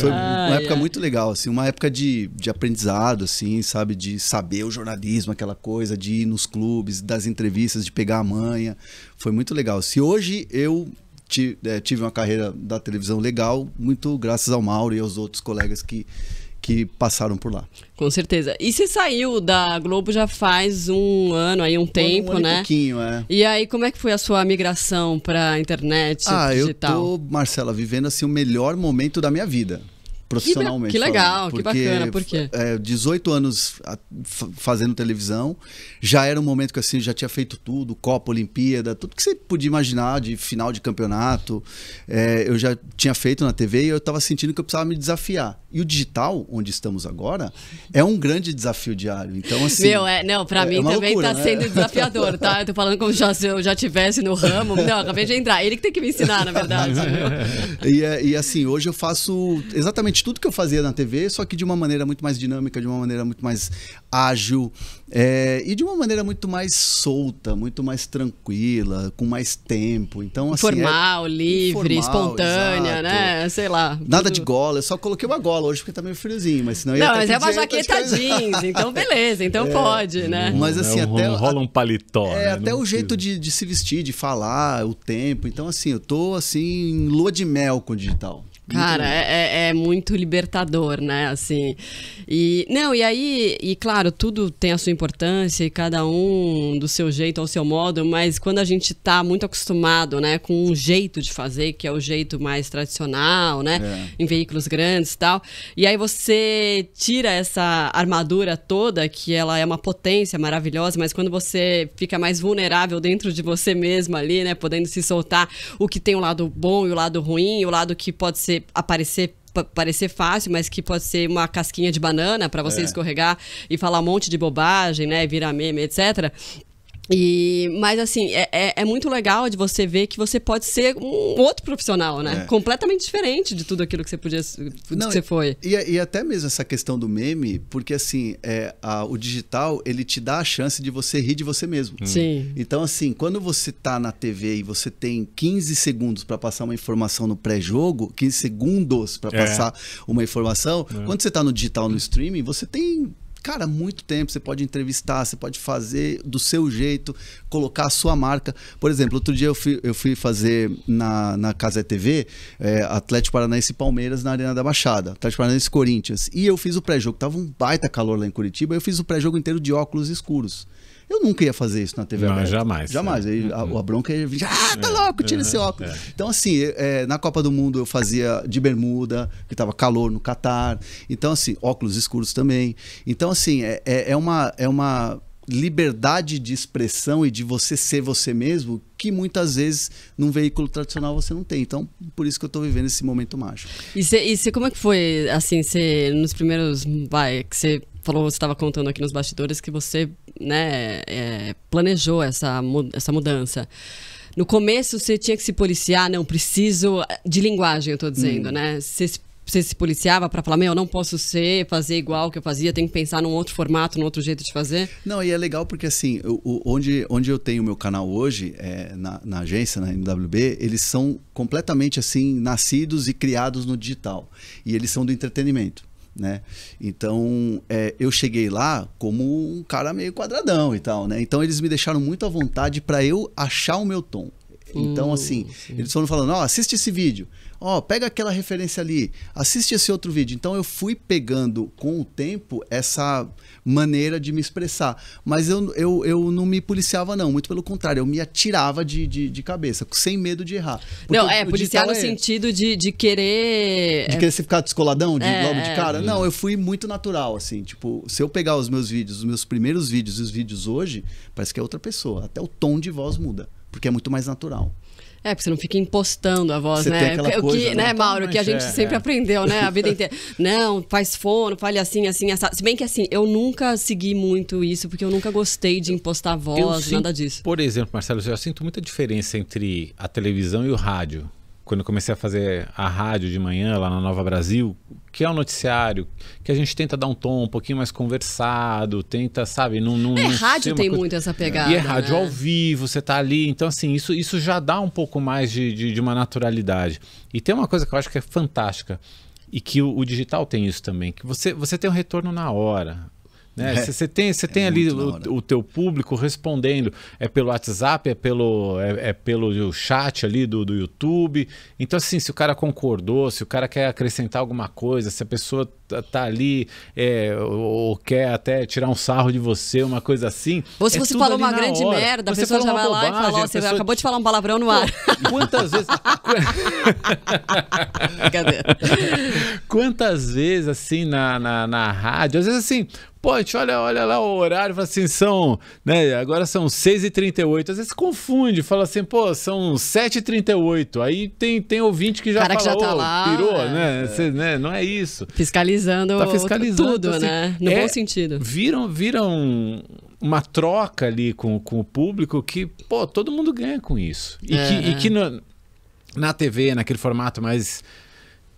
foi é uma época muito legal, assim, uma época de, de aprendizado, assim, sabe, de saber o jornalismo, aquela coisa, de ir nos clubes, das entrevistas, de pegar a manha. Foi muito legal. Se hoje eu eh, tive uma carreira da televisão legal, muito graças ao Mauro e aos outros colegas que que passaram por lá. Com certeza. E você saiu da Globo já faz um ano aí, um tempo, um né? Um pouquinho, é. E aí, como é que foi a sua migração para a internet ah, digital? Ah, eu tô, Marcela, vivendo assim o melhor momento da minha vida profissionalmente. Que, legal, falando, porque, que bacana, por quê? É, 18 anos fazendo televisão, já era um momento que assim, já tinha feito tudo, Copa, Olimpíada, tudo que você podia imaginar de final de campeonato, é, eu já tinha feito na TV e eu estava sentindo que eu precisava me desafiar. E o digital, onde estamos agora, é um grande desafio diário. Então, assim. Meu, é, não, para é, mim é também está tá né? sendo desafiador, tá? Eu tô falando como já, se eu já tivesse no ramo. Não, acabei de entrar. Ele que tem que me ensinar, na verdade. e, é, e assim, hoje eu faço exatamente tudo que eu fazia na TV, só que de uma maneira muito mais dinâmica, de uma maneira muito mais ágil é, e de uma maneira muito mais solta, muito mais tranquila, com mais tempo. Então, assim, Formal, é, livre, informal, espontânea, exato. né? Sei lá. Nada de gola, eu só coloquei uma gola hoje porque tá meio friozinho, mas senão não, ia Não, mas é uma jaqueta jeans, então beleza, então é, pode, né? Uhum. Mas assim, é até. Rola um paletó. É, né? até não o precisa. jeito de, de se vestir, de falar, o tempo. Então, assim, eu tô assim, em lua de mel com o digital. Cara, é, é, é, muito libertador, né? Assim, e não e aí e claro tudo tem a sua importância e cada um do seu jeito ao seu modo, mas quando a gente tá muito acostumado, né, com um jeito de fazer que é o jeito mais tradicional, né, é. em veículos grandes e tal, e aí você tira essa armadura toda que ela é uma potência maravilhosa, mas quando você fica mais vulnerável dentro de você mesmo ali, né, podendo se soltar, o que tem o lado bom e o lado ruim, o lado que pode ser ser aparecer parecer fácil, mas que pode ser uma casquinha de banana para você é. escorregar e falar um monte de bobagem, né, virar meme, etc. E, mas assim, é, é, é, muito legal de você ver que você pode ser um outro profissional, né? É. Completamente diferente de tudo aquilo que você podia Não, que você foi. E, e, até mesmo essa questão do meme, porque assim, é, a, o digital ele te dá a chance de você rir de você mesmo. Hum. Sim. Então, assim, quando você tá na TV e você tem 15 segundos para passar uma informação no pré-jogo, 15 segundos para é. passar uma informação, é. quando você tá no digital no streaming, você tem cara, muito tempo. Você pode entrevistar, você pode fazer do seu jeito, colocar a sua marca. Por exemplo, outro dia eu fui, eu fui fazer na, na Casa TV é, eh, Atlético Paranaense e Palmeiras na Arena da Baixada, Atlético Paranaense e Corinthians. E eu fiz o pré-jogo, tava um baita calor lá em Curitiba, eu fiz o pré-jogo inteiro de óculos escuros. Eu nunca ia fazer isso na TV não, aberta. jamais. É. Jamais. É. Aí, a, uhum. a, bronca ia vir, ah, tá é. louco, tira uhum, esse óculos. É. Então, assim, é, é, na Copa do Mundo eu fazia de bermuda, que tava calor no Catar. Então, assim, óculos escuros também. Então, assim, é, é, uma... É uma liberdade de expressão e de você ser você mesmo que muitas vezes num veículo tradicional você não tem. Então, por isso que eu estou vivendo esse momento mágico. E, cê, e cê, como é que foi, assim, cê, nos primeiros... Vai, que você falou, você estava contando aqui nos bastidores que você né, é, planejou essa, essa mudança. No começo você tinha que se policiar, não preciso de linguagem, eu tô dizendo, hum. né? Você se você se policiava para falar, meu, não posso ser, fazer igual que eu fazia, tenho que pensar num outro formato, num outro jeito de fazer? Não, e é legal porque assim, eu, onde, onde eu tenho meu canal hoje, é, na, na, agência, na MWB, eles são completamente assim, nascidos e criados no digital. E eles são do entretenimento né? Então, é, eu cheguei lá como um cara meio quadradão e tal, né? Então, eles me deixaram muito à vontade para eu achar o meu tom. Então, hum, assim, eles foram falando, ó, oh, assiste esse vídeo ó, oh, pega aquela referência ali, assiste esse outro vídeo. Então eu fui pegando com o tempo essa maneira de me expressar. Mas eu, eu, eu não me policiava, não, muito pelo contrário, eu me atirava de, de, de cabeça, sem medo de errar. Porque não, é, policiar é no é... sentido de, de querer. De é, querer se ficar descoladão de, é, logo de é. cara. É. Não, eu fui muito natural, assim, tipo, se eu pegar os meus vídeos, os meus primeiros vídeos e os vídeos hoje, parece que é outra pessoa. Até o tom de voz muda porque é muito mais natural. É, porque você não fica impostando a voz, você né? o que, coisa, né, né? Mauro, que a gente é, sempre é. aprendeu, né? A vida inteira. Não, faz fono, fale assim, assim, essa. Se bem que assim, eu nunca segui muito isso, porque eu nunca gostei de impostar voz, eu nada sinto, disso. Por exemplo, Marcelo, eu sinto muita diferença entre a televisão e o rádio quando eu comecei a fazer a rádio de manhã lá na Nova Brasil, que é um noticiário que a gente tenta dar um tom um pouquinho mais conversado, tenta, sabe, não. não é, rádio tem coisa... muito essa pegada. É, e é rádio né? ao vivo, você tá ali. Então, assim, isso, isso já dá um pouco mais de, de, de, uma naturalidade. E tem uma coisa que eu acho que é fantástica. E que o, o digital tem isso também, que você, você tem um retorno na hora. Né? É. Você tem, você é tem ali o, o, teu público respondendo. É pelo WhatsApp, é pelo, é, é, pelo chat ali do, do YouTube. Então, assim, se o cara concordou, se o cara quer acrescentar alguma coisa, se a pessoa tá, tá ali é, ou, ou, quer até tirar um sarro de você, uma coisa assim. Ou se você é falou uma grande hora. merda, a você pessoa já vai bobagem, lá e fala: você pessoa... acabou de falar um palavrão no ar. Quantas vezes. Quantas vezes, assim, na, na, na rádio, às vezes assim Poxa, olha, olha lá o horário, fala assim, são, né, agora são 6h38. Às vezes confunde, fala assim, pô, são 7h38. Aí tem, tem ouvinte que já Cara fala, que já tá lá, pirou, é, né? É. Cê, né? Não é isso. Fiscalizando, tá fiscalizando tudo, assim, né? No é, bom sentido. Viram, viram uma troca ali com, com o público que, pô, todo mundo ganha com isso. E é, que, e é. que no, na TV, naquele formato mais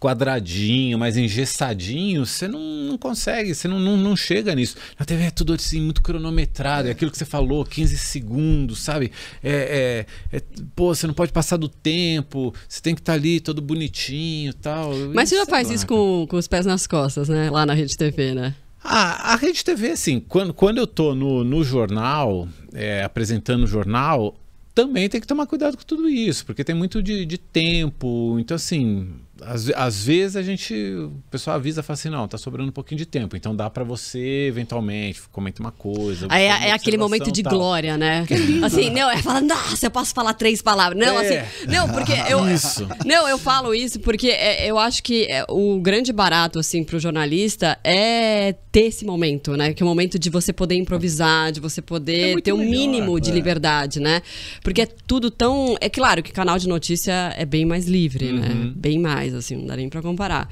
quadradinho, mais engessadinho, você não, não consegue, você não, não, não, chega nisso. Na TV é tudo assim, muito cronometrado, é aquilo que você falou, 15 segundos, sabe? É, é, é pô, você não pode passar do tempo, você tem que estar tá ali todo bonitinho tal. Mas você já faz lá, isso com, com os pés nas costas, né? Lá na Rede TV, né? Ah, a Rede TV, assim, quando, quando eu tô no, no jornal, é, apresentando o jornal, também tem que tomar cuidado com tudo isso, porque tem muito de, de tempo. Então, assim, às, às, vezes a gente, o pessoal avisa, fala assim, não, tá sobrando um pouquinho de tempo, então dá para você eventualmente comenta uma coisa. É, uma é aquele momento de tal. glória, né? Que lindo. Assim, né? não, é falar, nossa, eu posso falar três palavras. Não, é. assim, não, porque eu isso. Não, eu falo isso porque é, eu acho que é, o grande barato assim pro jornalista é ter esse momento, né? Que é o momento de você poder improvisar, de você poder é ter o um mínimo de é. liberdade, né? Porque é tudo tão, é claro que canal de notícia é bem mais livre, né? uhum. né? Bem mais demais, assim, não dá nem pra comparar.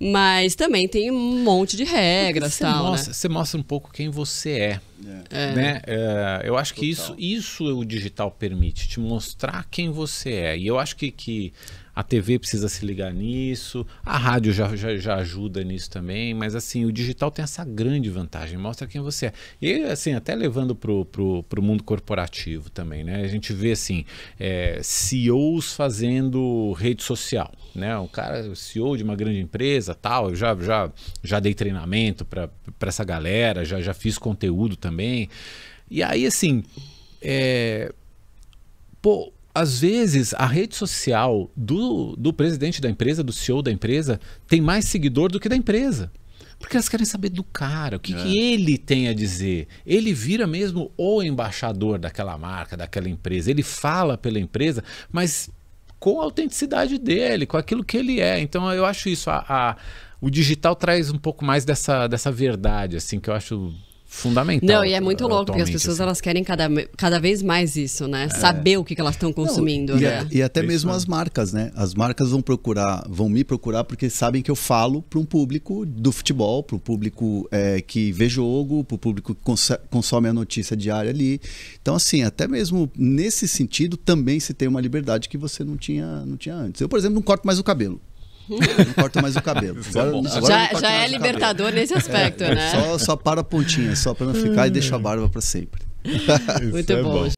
Mas também tem um monte de regras você tal. Né? Mostra, né? Você mostra um pouco quem você é. é. Né? É, eu acho que isso, isso o digital permite, te mostrar quem você é. E eu acho que, que a TV precisa se ligar nisso, a rádio já, já, já, ajuda nisso também, mas assim, o digital tem essa grande vantagem, mostra quem você é. E assim, até levando para pro, pro mundo corporativo também, né? A gente vê assim, é, CEOs fazendo rede social, né? o cara, CEO de uma grande empresa, tal, eu já, já, já dei treinamento para essa galera, já, já fiz conteúdo também. E aí, assim, é... Pô, às vezes a rede social do, do presidente da empresa, do CEO da empresa, tem mais seguidor do que da empresa. Porque elas querem saber do cara, o que, é. que, ele tem a dizer. Ele vira mesmo o embaixador daquela marca, daquela empresa. Ele fala pela empresa, mas com a autenticidade dele, com aquilo que ele é. Então eu acho isso. A, a, o digital traz um pouco mais dessa, dessa verdade, assim, que eu acho fundamental. Não, e é muito louco, porque as pessoas assim. elas querem cada, cada vez mais isso, né? É. Saber o que, que elas estão consumindo. Não, e, né? É, e, até é mesmo as marcas, né? As marcas vão procurar, vão me procurar porque sabem que eu falo para um público do futebol, para o público é, que vê jogo, para o público que consome a notícia diária ali. Então, assim, até mesmo nesse sentido, também se tem uma liberdade que você não tinha, não tinha antes. Eu, por exemplo, não corto mais o cabelo não corta mais o cabelo. É agora, agora já, é libertador nesse aspecto, é, né? Só, só para a pontinha, só para não ficar e deixa a barba para sempre. Muito é bom, bom,